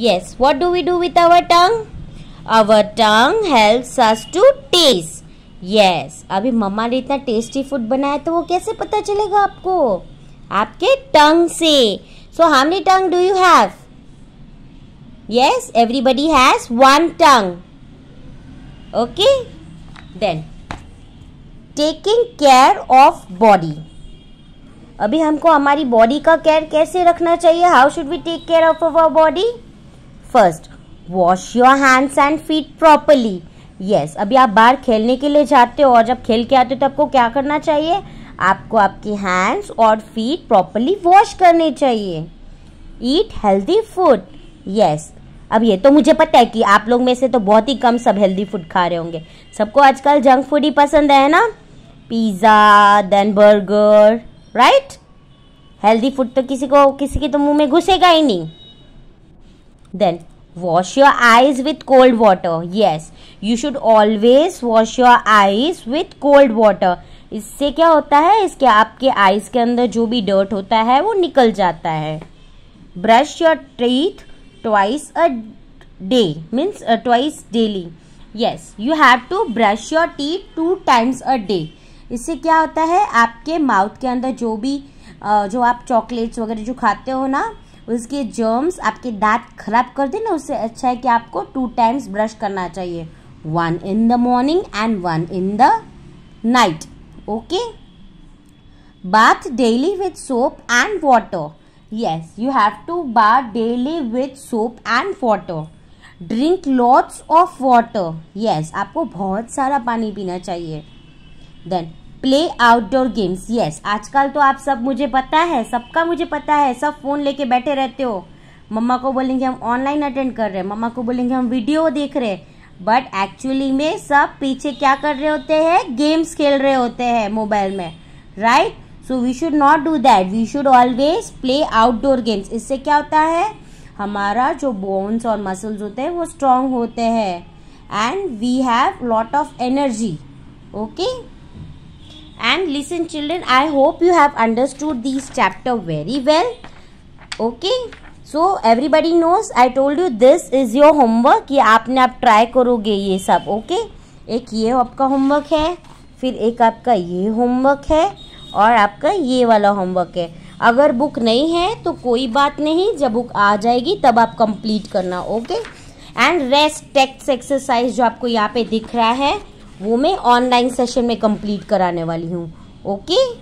Yes, what do we do with our tongue? Our tongue helps us to taste. Yes, अभी मम्मा ने इतना tasty food बनाया तो वो कैसे पता चलेगा आपको आपके टंग से so how many tongue do you have yes everybody has one tongue okay then taking care of body अभी हमको हमारी बॉडी का केयर कैसे रखना चाहिए how should we take care of our body first wash your hands and feet properly yes अभी आप बाहर खेलने के लिए जाते हो और जब खेल के आते हो तो आपको क्या करना चाहिए आपको आपकी हैंड्स और फीट प्रॉपरली वॉश करने चाहिए ईट हेल्दी फूड यस अब ये तो मुझे पता है कि आप लोग में से तो बहुत ही कम सब हेल्दी फूड खा रहे होंगे सबको आजकल जंक फूड ही पसंद है ना pizza then burger right healthy food तो किसी को किसी के तो मुंह में घुसेगा ही नहीं Then wash your eyes with cold water. Yes, you should always wash your eyes with cold water. इससे क्या होता है इसके आपके आईज के अंदर जो भी डर्ट होता है वो निकल जाता है brush your teeth twice a day means twice daily yes you have to brush your teeth two times a day इससे क्या होता है आपके माउथ के अंदर जो भी uh, जो आप चॉकलेट्स वगैरह जो खाते हो ना उसके जर्म्स आपके दांत खराब कर देना उससे अच्छा है कि आपको टू टाइम्स ब्रश करना चाहिए one in the morning and one in the night okay bath daily with soap and water yes you have to bath daily with soap and water drink lots of water yes आपको बहुत सारा पानी पीना चाहिए then play outdoor games yes आजकल तो आप सब मुझे पता है सबका मुझे पता है सब फ़ोन लेके बैठे रहते हो मम्मा को बोलेंगे हम ऑनलाइन अटेंड कर रहे हैं मम्मा को बोलेंगे हम वीडियो देख रहे हैं बट एक्चुअली में सब पीछे क्या कर रहे होते हैं गेम्स खेल रहे होते हैं मोबाइल में right so we should not do that we should always play outdoor games इससे क्या होता है हमारा जो बोन्स और मसल्स होते हैं वो स्ट्रांग होते हैं and we have lot of energy okay and listen children i hope you have understood this chapter very well okay so everybody knows I told you this is your homework ये आपने आप try करोगे ये सब okay एक ये आपका homework है फिर एक आपका ये होमवर्क है और आपका ये वाला होमवर्क है अगर बुक नहीं है तो कोई बात नहीं जब बुक आ जाएगी तब आप कंप्लीट करना okay and rest text exercise जो आपको यहाँ पे दिख रहा है वो मैं ऑनलाइन सेशन में कंप्लीट कराने वाली हूँ ओके